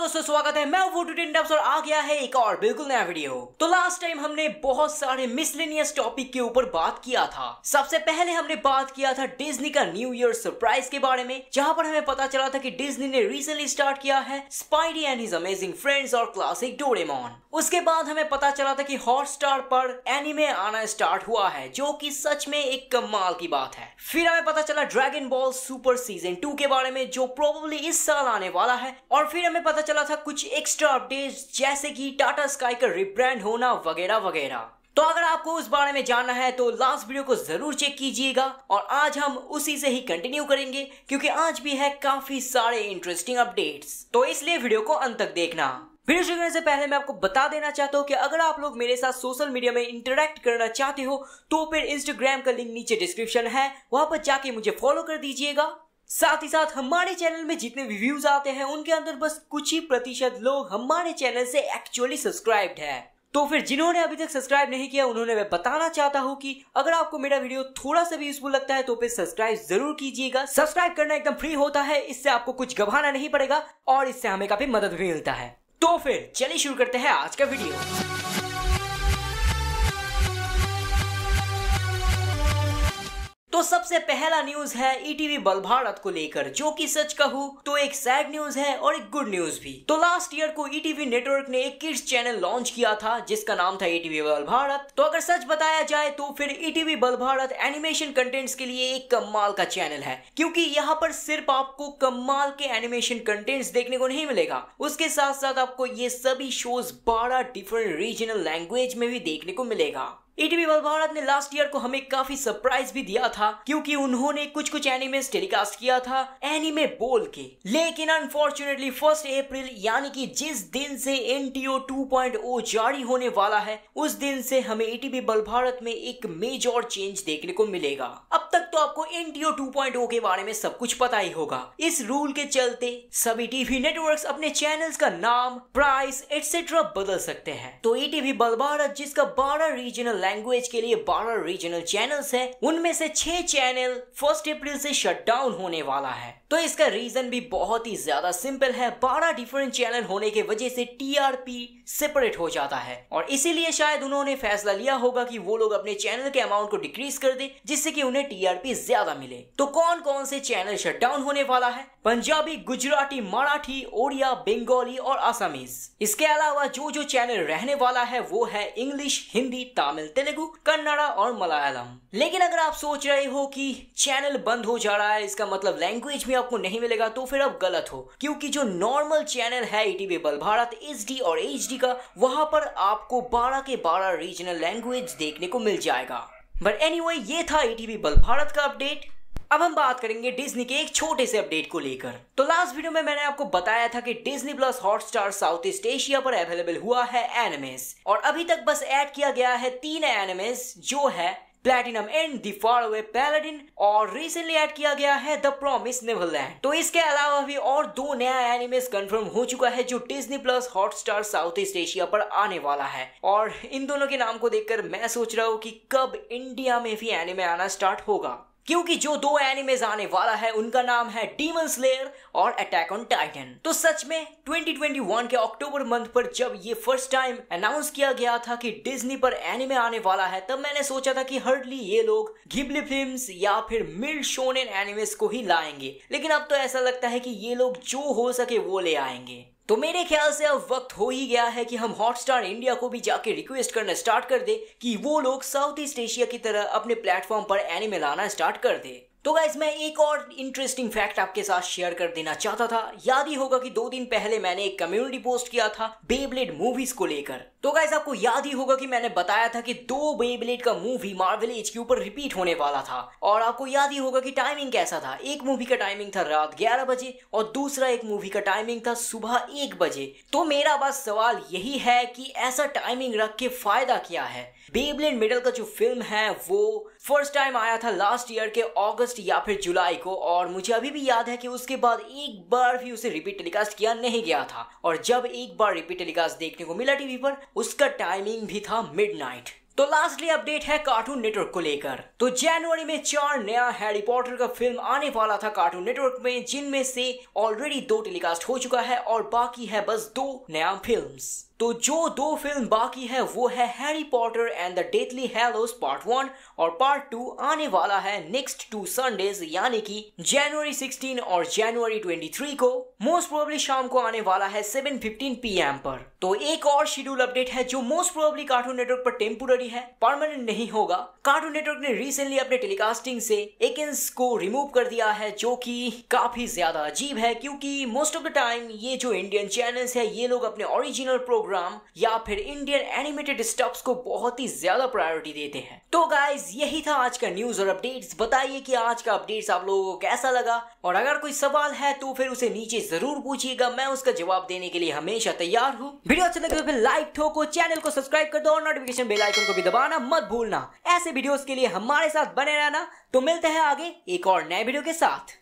दोस्तों स्वागत है मैं वो और आ गया है एक और बिल्कुल नया वीडियो तो लास्ट टाइम हमने बहुत सारे मिसलेनियस टॉपिक के ऊपर बात किया था सबसे पहले हमने बात किया था डिज्नी का न्यू ईयर सरप्राइज के बारे में जहां पर हमें पता चला था कि डिज्नी ने रिसेंटली स्टार्ट किया है Spidey and his amazing friends और क्लासिक डोरेमोन उसके बाद हमें पता चला था की हॉटस्टार पर एनिमे आना स्टार्ट हुआ है जो की सच में एक कमाल की बात है फिर हमें पता चला dragon ball super season two के बारे में जो प्रोबेबली इस साल आने वाला है और फिर हमें पता चला था कुछ एक्स्ट्रा अपडेट्स जैसे कि टाटा स्काई का रिब्रांड होना वगैरह वगैरह तो अगर आपको उस बारे में जानना है तो लास्ट वीडियो को जरूर चेक कीजिएगा और आज हम उसी से ही कंटिन्यू करेंगे क्योंकि आज भी है काफी सारे इंटरेस्टिंग अपडेट्स तो इसलिए वीडियो को अंत तक देखना वीडियो शुरू करने से पहले मैं आपको बता देना चाहता हूँ कि अगर आप लोग मेरे साथ सोशल मीडिया में इंटरेक्ट करना चाहते हो तो फिर इंस्टाग्राम का लिंक नीचे डिस्क्रिप्शन है वहां पर जाके मुझे फॉलो कर दीजिएगा साथ ही साथ हमारे चैनल में जितने रिव्यूज आते हैं उनके अंदर बस कुछ ही प्रतिशत लोग हमारे चैनल से एक्चुअली सब्सक्राइब्ड है तो फिर जिन्होंने अभी तक सब्सक्राइब नहीं किया उन्होंने मैं बताना चाहता हूँ कि अगर आपको मेरा वीडियो थोड़ा सा भी यूजफुल लगता है तो फिर सब्सक्राइब जरूर कीजिएगा सब्सक्राइब करना एकदम फ्री होता है इससे आपको कुछ घबराना नहीं पड़ेगा और इससे हमें काफी मदद भी मिलता है तो फिर चलिए शुरू करते हैं आज का वीडियो सबसे पहला न्यूज है ईटीवी e बल भारत को लेकर जो कि सच कहू तो एक सैड न्यूज है और एक गुड न्यूज भी तो लास्ट ईयर को ईटीवी e नेटवर्क ने एक किड्स चैनल लॉन्च किया था जिसका नाम था ईटीवी e बल भारत तो अगर सच बताया जाए तो फिर ईटीवी बल भारत एनिमेशन कंटेंट्स के लिए एक कमाल का चैनल है क्योंकि यहाँ पर सिर्फ आपको कमाल के एनिमेशन कंटेंट्स देखने को नहीं मिलेगा उसके साथ साथ आपको ये सभी शोज बारह डिफरेंट रीजनल लैंग्वेज में भी देखने को मिलेगा एटीवी भारत ने लास्ट ईयर को हमें काफी सरप्राइज भी दिया था क्योंकि उन्होंने कुछ कुछ एनिमे टेलीकास्ट किया था एनिमे बोल के लेकिन अनफॉर्चुनेटली फर्स्ट अप्रैल यानी कि जिस दिन से एन टी oh जारी होने वाला है उस दिन से हमें बल भारत में एक मेजर चेंज देखने को मिलेगा अब तक तो आपको एन टी oh के बारे में सब कुछ पता ही होगा इस रूल के चलते सभी टीवी नेटवर्क अपने चैनल का नाम प्राइस एटसेट्रा बदल सकते हैं तो ईटीवी बल भारत जिसका बारह रीजनल लैंग्वेज के लिए 12 रीजनल चैनल्स हैं उनमें से 6 चैनल फर्स्ट अप्रैल से शट डाउन होने वाला है तो इसका रीजन भी बहुत ही ज्यादा सिंपल है 12 डिफरेंट चैनल होने के वजह से टीआरपी सेपरेट हो जाता है और इसीलिए शायद उन्होंने फैसला लिया होगा कि वो लोग अपने चैनल के अमाउंट को डिक्रीज कर दे जिससे कि उन्हें टीआरपी ज्यादा मिले तो कौन कौन से चैनल शट डाउन होने वाला है पंजाबी गुजराती मराठी ओडिया बंगाली और असमीज इसके अलावा जो जो चैनल रहने वाला है वो है इंग्लिश हिंदी तमिल तेलुगु कन्नड़ा और मलयालम लेकिन अगर आप सोच रहे हो कि चैनल बंद हो जा रहा है इसका मतलब लैंग्वेज भी आपको नहीं मिलेगा तो फिर आप गलत हो क्योंकि जो नॉर्मल चैनल है ETV e Bal Bharat H और एच का वहां पर आपको बारह के बारह रीजनल लैंग्वेज देखने को मिल जाएगा बट एनी anyway, ये था ई ईटीवी बल भारत का अपडेट अब हम बात करेंगे डिज्नी के एक छोटे से अपडेट को लेकर तो लास्ट वीडियो में मैंने आपको बताया था कि Disney plus Hotstar south east Asia पर अवेलेबल हुआ है एनिमेस और अभी तक बस ऐड किया गया है तीन एनिमेस जो है platinum end the faraway और रिसेंटली ऐड किया गया है द प्रॉमिस नेवरलैंड तो इसके अलावा भी और दो नया एनिमेस कंफर्म हो चुका है जो Disney plus Hotstar south east Asia पर आने वाला है और इन दोनों के नाम को देखकर मैं सोच रहा हूँ कि कब इंडिया में भी एनिमे आना स्टार्ट होगा क्योंकि जो दो एनिमेज आने वाला है उनका नाम है डीमन स्लेयर और अटैक ऑन टाइटन तो सच में 2021 के अक्टूबर मंथ पर जब ये फर्स्ट टाइम अनाउंस किया गया था कि डिज्नी पर एनिमे आने वाला है तब मैंने सोचा था कि हर्डली ये लोग घिबली फिल्म्स या फिर मिल शोन एनिमेस को ही लाएंगे लेकिन अब तो ऐसा लगता है कि ये लोग जो हो सके वो ले आएंगे तो मेरे ख्याल से अब वक्त हो ही गया है कि हम हॉटस्टार इंडिया को भी जाके रिक्वेस्ट करना स्टार्ट कर दे कि वो लोग साउथ ईस्ट एशिया की तरह अपने प्लेटफॉर्म पर एनिमे लाना स्टार्ट कर दे तो गाइज मैं एक और इंटरेस्टिंग फैक्ट आपके साथ शेयर कर देना चाहता था याद ही होगा कि दो दिन पहले मैंने एक कम्युनिटी पोस्ट किया था बेब्लेड मूवीज को लेकर तो गाइज आपको याद ही होगा कि मैंने बताया था कि दो बेब्लेड का मूवी मार्वल एज के ऊपर रिपीट होने वाला था और आपको याद ही होगा कि टाइमिंग कैसा था एक मूवी का टाइमिंग था रात ग्यारह बजे और दूसरा एक मूवी का टाइमिंग था सुबह एक बजे तो मेरा बस सवाल यही है कि ऐसा टाइमिंग रख के फायदा क्या है बेब्लेड मिडल का जो फिल्म है वो फर्स्ट टाइम आया था लास्ट ईयर के अगस्त या फिर जुलाई को और मुझे अभी भी याद है कि उसके बाद एक बार भी उसे रिपीट टेलीकास्ट किया नहीं गया था और जब एक बार रिपीट टेलीकास्ट देखने को मिला टीवी पर उसका टाइमिंग भी था मिड तो लास्टली अपडेट है कार्टून नेटवर्क को लेकर तो जनवरी में चार नया हैरी पॉटर का फिल्म आने वाला था कार्टून नेटवर्क में जिनमें से ऑलरेडी दो टेलीकास्ट हो चुका है और बाकी है बस दो नया फिल्म्स तो जो दो फिल्म बाकी है वो है Harry Potter and the deathly hallows part one और पार्ट टू आने वाला है नेक्स्ट टू संडेज यानी कि जनवरी 16 और जनवरी 23 को मोस्ट प्रोबली शाम को आने वाला है 7:15 पीएम पर तो एक और शेड्यूल अपडेट है जो मोस्ट प्रोबली कार्टून नेटवर्क पर टेम्पोररी है परमानेंट नहीं होगा कार्टून नेटवर्क ने रिसेंटली अपने टेलीकास्टिंग से एक को रिमूव कर दिया है जो कि काफी ज्यादा अजीब है क्योंकि मोस्ट ऑफ द टाइम ये जो इंडियन चैनल्स है ये लोग अपने ओरिजिनल प्रोग्राम प्रोग्राम या फिर इंडियन एनिमेटेड स्टॉक्स को बहुत ही ज्यादा प्रायोरिटी देते हैं तो गाइज यही था आज का न्यूज और अपडेट्स बताइए कि आज का अपडेट आप लोगों को कैसा लगा और अगर कोई सवाल है तो फिर उसे नीचे जरूर पूछिएगा मैं उसका जवाब देने के लिए हमेशा तैयार हूँ वीडियो अच्छा लगे तो फिर लाइक ठोको चैनल को सब्सक्राइब कर दो और नोटिफिकेशन बेल आइकन को भी दबाना मत भूलना ऐसे वीडियोस के लिए हमारे साथ बने रहना तो मिलते हैं आगे एक और नए वीडियो के साथ